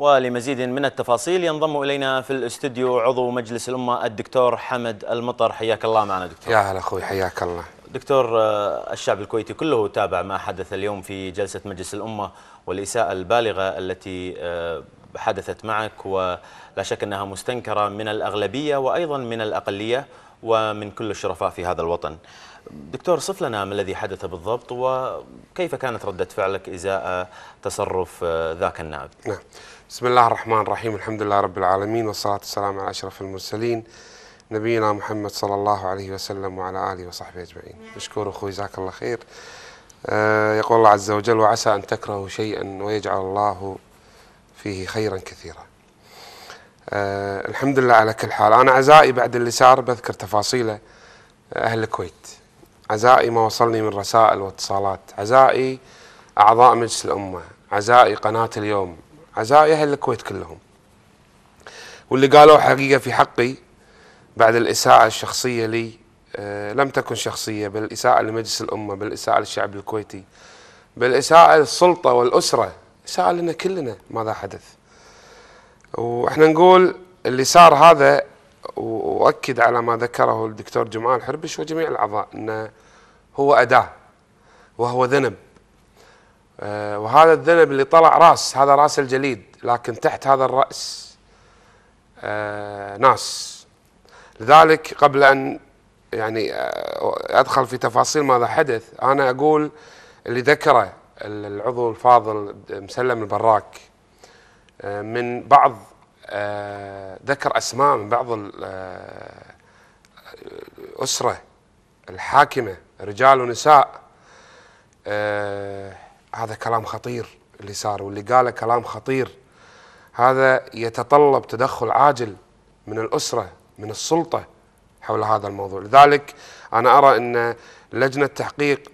ولمزيد من التفاصيل ينضم الينا في الاستوديو عضو مجلس الامه الدكتور حمد المطر حياك الله معنا دكتور. يا هلا اخوي حياك الله. دكتور آه، الشعب الكويتي كله تابع ما حدث اليوم في جلسه مجلس الامه والاساءه البالغه التي آه، حدثت معك ولا شك انها مستنكره من الاغلبيه وايضا من الاقليه ومن كل الشرفاء في هذا الوطن. دكتور صف لنا ما الذي حدث بالضبط وكيف كانت ردة فعلك إزاء تصرف ذاك النائب نعم بسم الله الرحمن الرحيم الحمد لله رب العالمين والصلاة والسلام على أشرف المرسلين نبينا محمد صلى الله عليه وسلم وعلى آله وصحبه أجمعين مشكور أخوي جزاك الله خير آه، يقول الله عز وجل وعسى أن تكرهوا شيئا ويجعل الله فيه خيرا كثيرا آه، الحمد لله على كل حال أنا عزائي بعد اللي صار بذكر تفاصيله أهل الكويت عزائي ما وصلني من رسائل واتصالات عزائي أعضاء مجلس الأمة عزائي قناة اليوم عزائي أهل الكويت كلهم واللي قالوا حقيقة في حقي بعد الإساءة الشخصية لي أه لم تكن شخصية بل لمجلس الأمة بل للشعب الكويتي بل للسلطة والأسرة إساءة لنا كلنا ماذا حدث وإحنا نقول اللي صار هذا واؤكد على ما ذكره الدكتور جمال حربش وجميع الاعضاء انه هو اداه وهو ذنب آه، وهذا الذنب اللي طلع راس هذا راس الجليد لكن تحت هذا الراس آه، ناس لذلك قبل ان يعني آه، ادخل في تفاصيل ماذا حدث انا اقول اللي ذكره العضو الفاضل مسلم البراك من بعض آه، ذكر اسماء من بعض الاسره آه، الحاكمه رجال ونساء آه، هذا كلام خطير اللي صار واللي قاله كلام خطير هذا يتطلب تدخل عاجل من الاسره من السلطه حول هذا الموضوع لذلك انا ارى ان لجنه تحقيق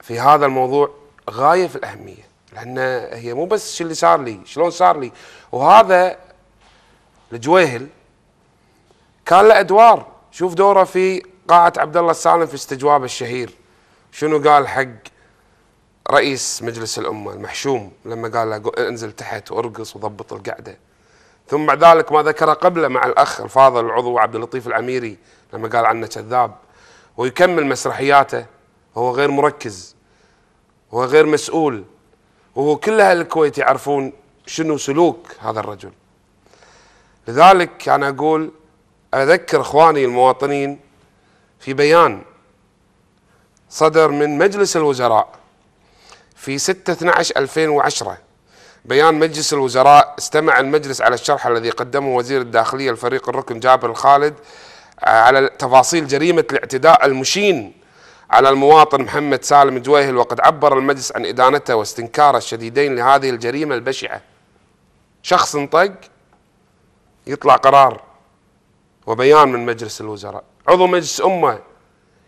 في هذا الموضوع غايه في الاهميه لان هي مو بس شو اللي صار لي شلون صار لي وهذا الجويهل كان له ادوار شوف دوره في قاعه عبد الله السالم في استجوابه الشهير شنو قال حق رئيس مجلس الامه المحشوم لما قال له انزل تحت وارقص وضبط القعده ثم بعد ذلك ما ذكر قبله مع الاخ الفاضل العضو عبد اللطيف العميري لما قال عنه كذاب ويكمل مسرحياته وهو غير مركز وهو غير مسؤول وهو كل اهل الكويت يعرفون شنو سلوك هذا الرجل لذلك أنا أقول أذكر إخواني المواطنين في بيان صدر من مجلس الوزراء في 6 12 2010 بيان مجلس الوزراء استمع المجلس على الشرح الذي قدمه وزير الداخلية الفريق الركن جابر الخالد آه، على تفاصيل جريمة الاعتداء المشين على المواطن محمد سالم جويهل وقد عبر المجلس عن إدانته واستنكاره الشديدين لهذه الجريمة البشعة شخص انطق يطلع قرار وبيان من مجلس الوزراء عضو مجلس أمة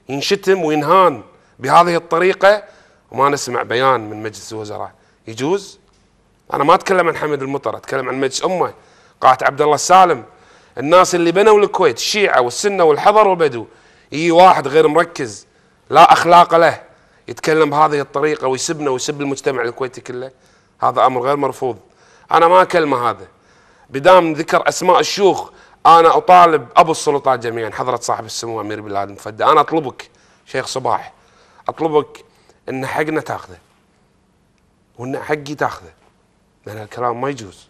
ينشتم وينهان بهذه الطريقة وما نسمع بيان من مجلس الوزراء يجوز أنا ما أتكلم عن حمد المطر أتكلم عن مجلس أمة قاعة عبد الله السالم الناس اللي بنوا الكويت الشيعة والسنة والحضر والبدو يجي واحد غير مركز لا أخلاق له يتكلم بهذه الطريقة ويسبنا ويسب المجتمع الكويتي كله هذا أمر غير مرفوض أنا ما أكلمه هذا بدام ذكر اسماء الشيوخ انا اطالب ابو السلطات جميعا حضره صاحب السمو امير بلاد المفدى انا اطلبك شيخ صباح اطلبك ان حقنا تاخذه وان حقي تاخذه لان الكلام ما يجوز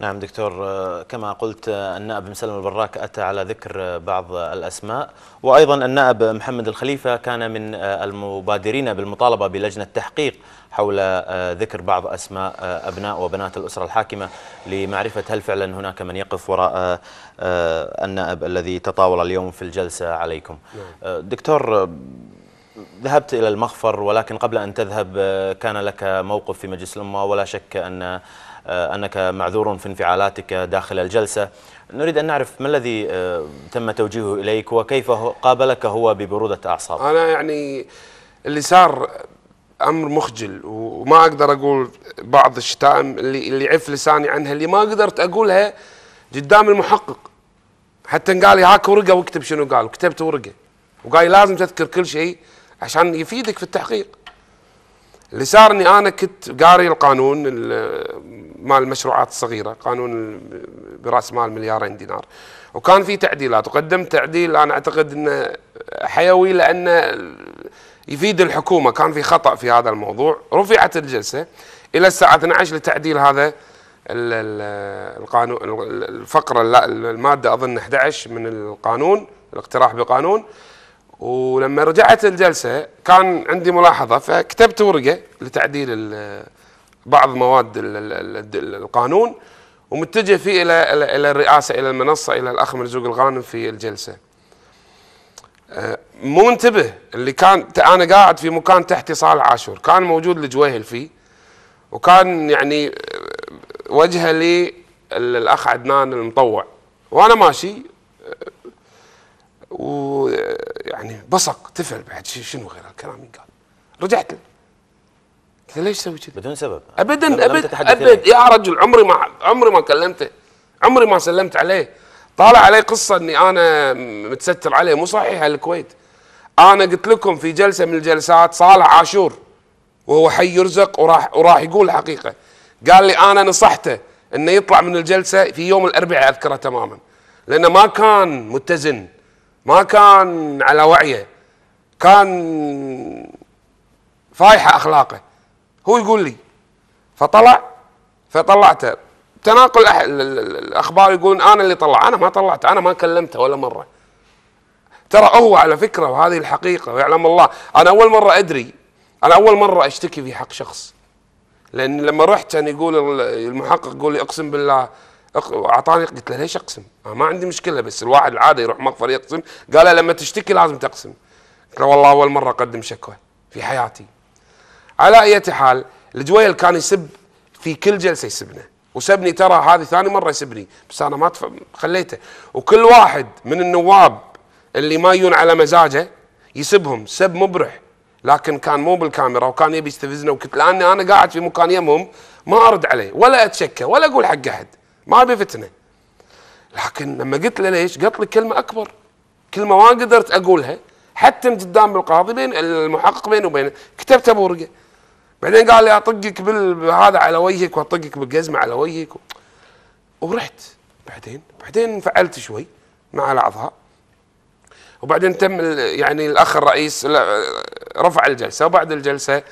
نعم دكتور آه، كما قلت آه، النائب مسلم البراك أتى على ذكر آه، بعض الأسماء وأيضا النائب محمد الخليفة كان من المبادرين بالمطالبة بلجنة تحقيق حول ذكر بعض أسماء أبناء وبنات الأسرة الحاكمة لمعرفة هل فعلا هناك من يقف وراء النائب الذي تطاول اليوم في الجلسة عليكم نعم. دكتور ذهبت إلى المخفر ولكن قبل أن تذهب كان لك موقف في مجلس الأمة ولا شك أن آه، أنك معذور في انفعالاتك داخل الجلسة نريد أن نعرف ما الذي آه، تم توجيهه إليك وكيف قابلك هو ببرودة أعصاب أنا يعني اللي صار امر مخجل وما اقدر اقول بعض الشتائم اللي اللي عف لساني عنها اللي ما قدرت اقولها قدام المحقق حتى قال لي هاك ورقه واكتب شنو قال وكتبت ورقه وقال لازم تذكر كل شيء عشان يفيدك في التحقيق اللي صار اني انا كنت قاري القانون مال المشروعات الصغيره قانون براس مال مليارين دينار وكان في تعديلات وقدمت تعديل انا اعتقد انه حيوي لانه يفيد الحكومه كان في خطا في هذا الموضوع رفعت الجلسه الى الساعه 12 لتعديل هذا القانون الفقره الماده اظن 11 من القانون الاقتراح بقانون ولما رجعت الجلسة كان عندي ملاحظة فكتبت ورقة لتعديل بعض مواد القانون ومتجه فيه إلى إلى الرئاسة إلى المنصة إلى الأخ مرزوق الغانم في الجلسة آه، مو منتبه اللي كان أنا قاعد في مكان تحتي صالح عاشور كان موجود الجويهل فيه وكان يعني آه، وجهه لي الاخ عدنان المطوع وانا ماشي ويعني بصق تفعل بعد شنو غير الكلام ينقال رجعت له قلت له ليش تسوي كذا؟ بدون سبب ابدا ابدا ابدا يعني. يا رجل عمري ما عمري ما كلمته عمري ما سلمت عليه طالع علي قصه اني انا متستر عليه مو صحيح الكويت انا قلت لكم في جلسه من الجلسات صالح عاشور وهو حي يرزق وراح وراح يقول الحقيقه قال لي انا نصحته انه يطلع من الجلسه في يوم الاربعاء اذكره تماما لانه ما كان متزن ما كان على وعيه كان فايحة أخلاقه هو يقول لي فطلع فطلعته تناقل الأخبار يقولون أنا اللي طلع أنا ما طلعت أنا ما كلمته ولا مرة ترى هو على فكرة وهذه الحقيقة ويعلم الله أنا أول مرة أدري أنا أول مرة أشتكي في حق شخص لأن لما رحت كان يقول المحقق يقول لي أقسم بالله اعطاني قلت له ليش اقسم؟ أنا ما عندي مشكله بس الواحد العاده يروح مغفر يقسم قال له لما تشتكي لازم تقسم قلت له والله اول مره اقدم شكوى في حياتي على اية حال الجويل كان يسب في كل جلسه يسبنا وسبني ترى هذه ثاني مره يسبني بس انا ما خليته وكل واحد من النواب اللي ما يجون على مزاجه يسبهم سب مبرح لكن كان مو بالكاميرا وكان يبي يستفزنا وكنت لاني انا قاعد في مكان يمهم ما ارد عليه ولا اتشكى ولا اقول حق احد ما ابي فتنه لكن لما قلت له ليش قالت لي كلمه اكبر كلمه ما قدرت اقولها حتى قدام القاضي بين المحقق بيني وبينه كتبتها بورقه بعدين قال لي اطقك بهذا على وجهك واطقك بالجزمه على وجهك و... ورحت بعدين بعدين انفعلت شوي مع الاعضاء وبعدين تم يعني الاخ الرئيس رفع الجلسه وبعد الجلسه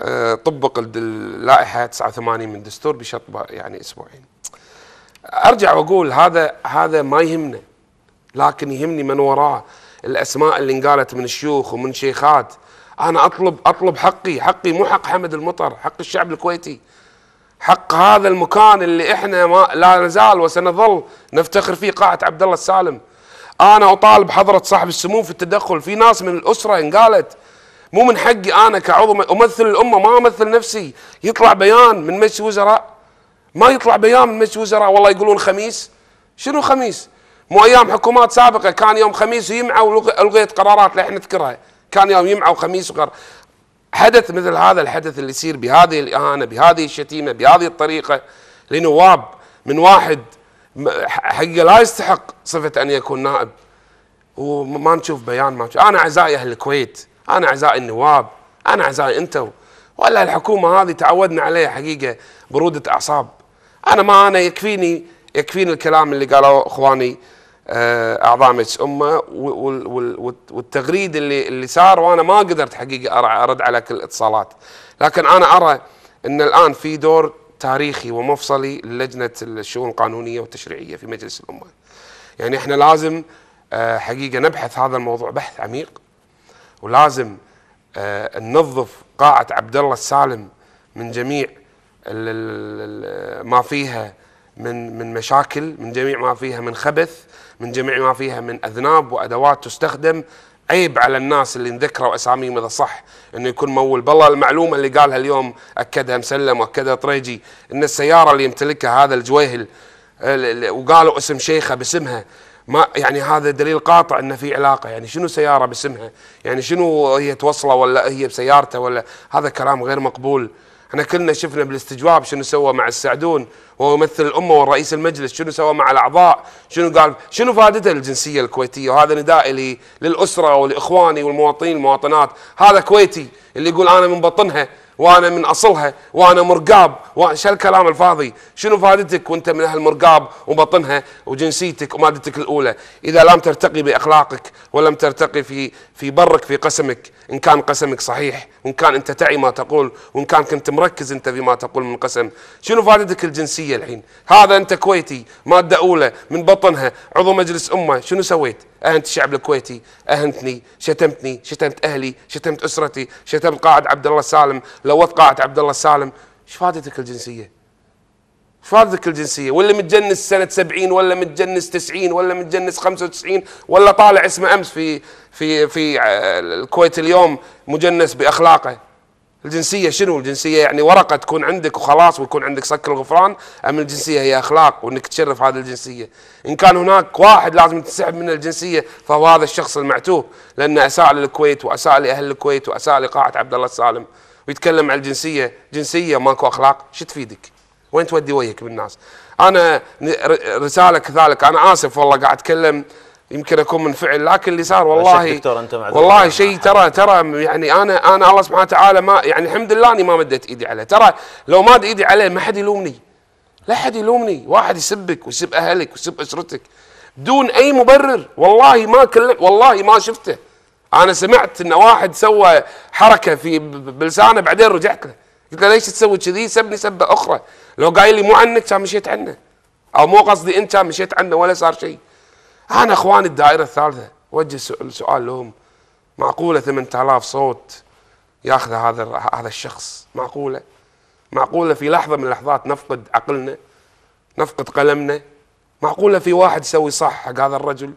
آه، طبق اللائحه 89 من دستور بشطبه يعني اسبوعين ارجع واقول هذا هذا ما يهمنا لكن يهمني من وراه الاسماء اللي انقالت من الشيوخ ومن شيخات انا اطلب اطلب حقي حقي مو حق حمد المطر حق الشعب الكويتي حق هذا المكان اللي احنا ما لا نزال وسنظل نفتخر فيه قاعه عبد الله السالم انا اطالب حضره صاحب السمو في التدخل في ناس من الاسره انقالت مو من حقي انا كعضو امثل الامه ما امثل نفسي يطلع بيان من مجلس وزراء ما يطلع بايام مجلس وزراء والله يقولون خميس شنو خميس؟ مو ايام حكومات سابقه كان يوم خميس ويمعه والغيت قرارات لا احنا نذكرها كان يوم يمعه وخميس وقر حدث مثل هذا الحدث اللي يصير بهذه الاهانه بهذه الشتيمه بهذه الطريقه لنواب من واحد حقه لا يستحق صفه ان يكون نائب وما نشوف بيان ما نشوف. انا اعزائي اهل الكويت انا اعزائي النواب انا اعزائي انتم والله الحكومه هذه تعودنا عليها حقيقه بروده اعصاب انا ما انا يكفيني يكفيني الكلام اللي قاله اخواني آه، اعضاء مجلس امه والتغريد اللي اللي صار وانا ما قدرت حقيقه ارد على كل الاتصالات لكن انا ارى ان الان في دور تاريخي ومفصلي للجنه الشؤون القانونيه والتشريعيه في مجلس الامه. يعني احنا لازم آه، حقيقه نبحث هذا الموضوع بحث عميق ولازم آه، ننظف قاعه عبد الله السالم من جميع ما فيها من من مشاكل من جميع ما فيها من خبث من جميع ما فيها من اذناب وادوات تستخدم عيب على الناس اللي نذكروا اساميهم اذا صح انه يكون مول بالله المعلومه اللي قالها اليوم اكدها مسلم واكدها طريجي ان السياره اللي يمتلكها هذا الجويهل وقالوا اسم شيخه باسمها ما يعني هذا دليل قاطع ان في علاقه يعني شنو سياره باسمها يعني شنو هي توصله ولا هي بسيارته ولا هذا كلام غير مقبول احنا كلنا شفنا بالاستجواب شنو سوى مع السعدون وهو يمثل الامه والرئيس المجلس شنو سوى مع الاعضاء شنو قال شنو فادته الجنسيه الكويتيه وهذا ندائي لي للاسره ولاخواني والمواطنين والمواطنات هذا كويتي اللي يقول انا من بطنها وانا من اصلها وانا مرقاب وش الكلام الفاضي شنو فائدتك وانت من اهل مرقاب وبطنها وجنسيتك ومادتك الاولى اذا لم ترتقي باخلاقك ولم ترتقي في في برك في قسمك ان كان قسمك صحيح وان كان انت تعي ما تقول وان كان كنت مركز انت فيما تقول من قسم شنو فائدتك الجنسيه الحين هذا انت كويتي ماده اولى من بطنها عضو مجلس امه شنو سويت اهنت الشعب الكويتي اهنتني شتمتني شتمت اهلي شتمت اسرتي شتمت قائد عبد الله سالم لو قاعة عبد الله السالم ايش فائدتك الجنسيه؟ ايش فائدتك الجنسيه؟ واللي متجنس سنه 70 ولا متجنس 90 ولا متجنس 95 ولا طالع اسمه امس في في في آه، الكويت اليوم مجنس باخلاقه الجنسيه شنو الجنسيه يعني ورقه تكون عندك وخلاص ويكون عندك سكر الغفران ام الجنسيه هي اخلاق وانك تشرف هذه الجنسيه ان كان هناك واحد لازم تنسحب من الجنسيه فهو هذا الشخص المعتوه لانه اساء للكويت واساء لاهل الكويت واساء لقاعه عبد الله السالم ويتكلم عن الجنسيه جنسيه ماكو اخلاق شو تفيدك وين تودي وجهك بالناس انا رساله كذلك انا اسف والله قاعد اتكلم يمكن اكون منفعل لكن اللي صار والله أنت والله شيء ترى ترى يعني انا انا الله سبحانه وتعالى ما يعني الحمد لله اني ما مدت ايدي عليه ترى لو ما ايدي عليه ما حد يلومني لا حد يلومني واحد يسبك ويسب اهلك ويسب اسرتك بدون اي مبرر والله ما كلم والله ما شفته انا سمعت ان واحد سوى حركه في بلسانه بعدين رجعت له قلت له ليش تسوي كذي سبني سبه اخرى لو قايل لي مو عنك كان مشيت عنه او مو قصدي انت كان مشيت عنه ولا صار شيء انا اخواني الدائره الثالثه وجه السؤال لهم معقوله 8000 صوت ياخذ هذا هذا الشخص معقوله معقوله في لحظه من اللحظات نفقد عقلنا نفقد قلمنا معقوله في واحد يسوي صح حق هذا الرجل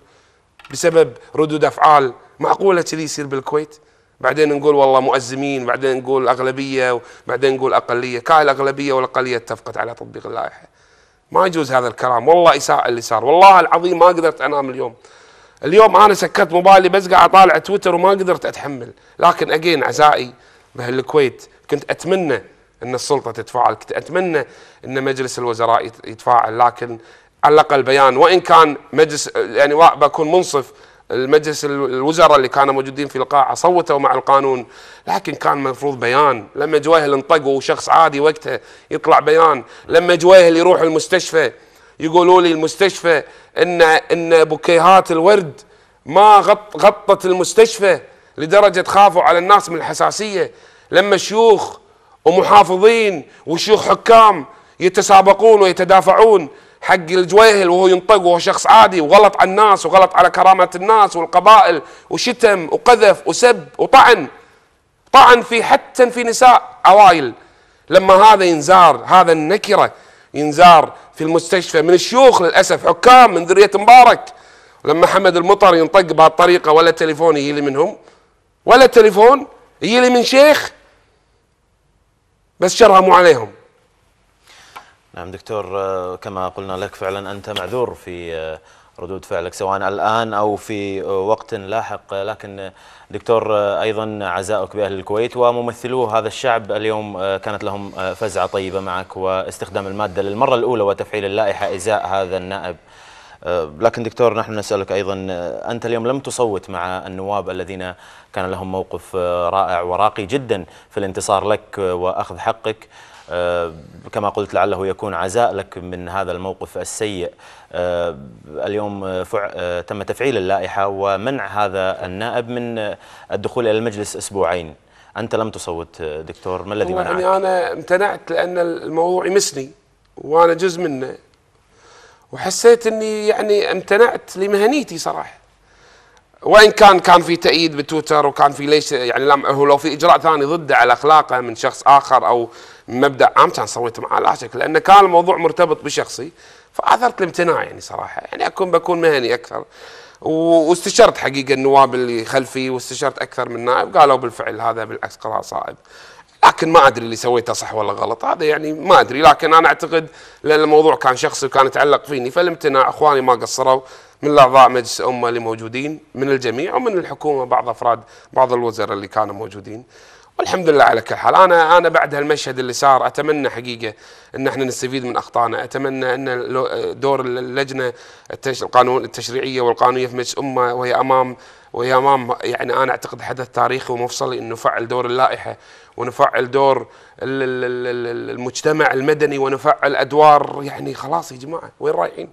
بسبب ردود افعال معقوله كذي يصير بالكويت بعدين نقول والله مؤزمين بعدين نقول اغلبيه بعدين نقول اقليه كاي الاغلبيه والاقليه اتفقت على تطبيق اللائحه ما يجوز هذا الكلام والله إساءة اللي صار والله العظيم ما قدرت انام اليوم اليوم انا سكت موبايلي بس قاعد اطالع تويتر وما قدرت اتحمل لكن اجين عزائي بهالكويت كنت اتمنى ان السلطه تتفاعل كنت اتمنى ان مجلس الوزراء يتفاعل لكن على الاقل بيان وان كان مجلس يعني بكون منصف المجلس الوزراء اللي كانوا موجودين في القاعه صوتوا مع القانون لكن كان مفروض بيان لما جويهل انطق وشخص عادي وقتها يطلع بيان لما جويهل يروح المستشفى يقولوا لي المستشفى ان ان بوكيهات الورد ما غط غطت المستشفى لدرجه خافوا على الناس من الحساسيه لما شيوخ ومحافظين وشيوخ حكام يتسابقون ويتدافعون حق الجويهل وهو ينطق وهو شخص عادي وغلط على الناس وغلط على كرامة الناس والقبائل وشتم وقذف وسب وطعن طعن في حتى في نساء عوائل لما هذا ينزار هذا النكرة ينزار في المستشفى من الشيوخ للأسف حكام من ذرية مبارك لما حمد المطر ينطق بهالطريقة ولا تليفون يجي لي منهم ولا تليفون يجي لي من شيخ بس شرها مو عليهم نعم دكتور آه، كما قلنا لك فعلا أنت معذور في آه، ردود فعلك سواء الآن أو في آه، وقت لاحق لكن دكتور أيضا عزاؤك بأهل الكويت وممثلو هذا الشعب اليوم كانت لهم فزعة طيبة معك واستخدام المادة للمرة الأولى وتفعيل اللائحة إزاء هذا النائب آه، لكن دكتور نحن نسألك أيضا آه، أنت اليوم لم تصوت مع النواب الذين كان لهم موقف آه، رائع وراقي جدا في الانتصار لك وأخذ حقك كما قلت لعله يكون عزاء لك من هذا الموقف السيء اليوم فع تم تفعيل اللائحة ومنع هذا النائب من الدخول إلى المجلس أسبوعين أنت لم تصوت دكتور ما الذي منعك؟ يعني أنا امتنعت لأن الموضوع يمسني وأنا جزء منه وحسيت اني يعني امتنعت لمهنيتي صراحه وان كان كان في تأييد بتويتر وكان في ليش يعني هو لو في اجراء ثاني ضده على اخلاقه من شخص اخر او مبدا عام كان سويت معاه لا شك لان كان الموضوع مرتبط بشخصي فاثرت الامتناع يعني صراحه يعني اكون بكون مهني اكثر واستشرت حقيقه النواب اللي خلفي واستشرت اكثر من نائب قالوا بالفعل هذا بالعكس قرار صائب لكن ما ادري اللي سويته صح ولا غلط هذا يعني ما ادري لكن انا اعتقد لان الموضوع كان شخصي وكان يتعلق فيني فالامتناع اخواني ما قصروا من الاعضاء مجلس الامه اللي موجودين من الجميع ومن الحكومه بعض افراد بعض الوزراء اللي كانوا موجودين والحمد لله على كل حال انا انا بعد هالمشهد اللي صار اتمنى حقيقه ان احنا نستفيد من اخطائنا اتمنى ان دور اللجنه القانون التشريعيه والقانونيه في مجلس امه وهي امام وهي امام يعني انا اعتقد حدث تاريخي ومفصلي انه نفعل دور اللائحه ونفعل دور المجتمع المدني ونفعل ادوار يعني خلاص يا جماعه وين رايحين؟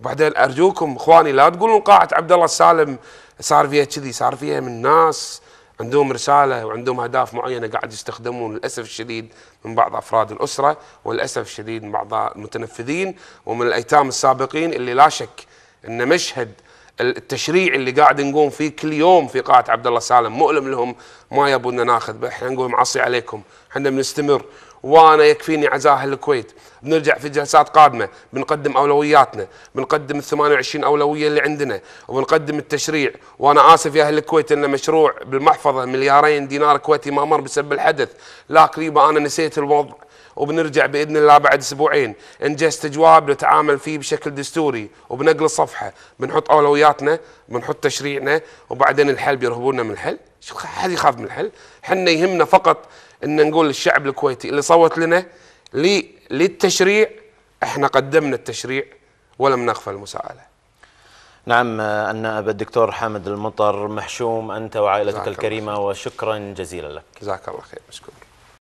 وبعدين ارجوكم اخواني لا تقولون قاعه عبد الله السالم صار فيها كذي صار فيها من ناس عندهم رسالة وعندهم أهداف معينة قاعد يستخدمون للأسف الشديد من بعض أفراد الأسرة وللأسف الشديد من بعض المتنفذين ومن الأيتام السابقين اللي لا شك أن مشهد التشريع اللي قاعد نقوم فيه كل يوم في قاعة عبد الله سالم مؤلم لهم ما يبون ناخذ احنا نقول معصي عليكم احنا بنستمر وانا يكفيني عزاها الكويت بنرجع في جلسات قادمه بنقدم اولوياتنا بنقدم ال 28 اولويه اللي عندنا وبنقدم التشريع وانا اسف يا اهل الكويت ان مشروع بالمحفظه مليارين دينار كويتي ما مر بسبب الحدث لا قريبه انا نسيت الوضع وبنرجع باذن الله بعد اسبوعين انجزت جواب نتعامل فيه بشكل دستوري وبنقل الصفحه بنحط اولوياتنا بنحط تشريعنا وبعدين الحل بيرهبونا من الحل شو حد يخاف من الحل حنا يهمنا فقط ان نقول للشعب الكويتي اللي صوت لنا للتشريع احنا قدمنا التشريع ولم نغفل المساءله. نعم النائب الدكتور حامد المطر محشوم أنت وعائلتك الكريمة وشكرا جزيلا لك جزاك الله خير مشكور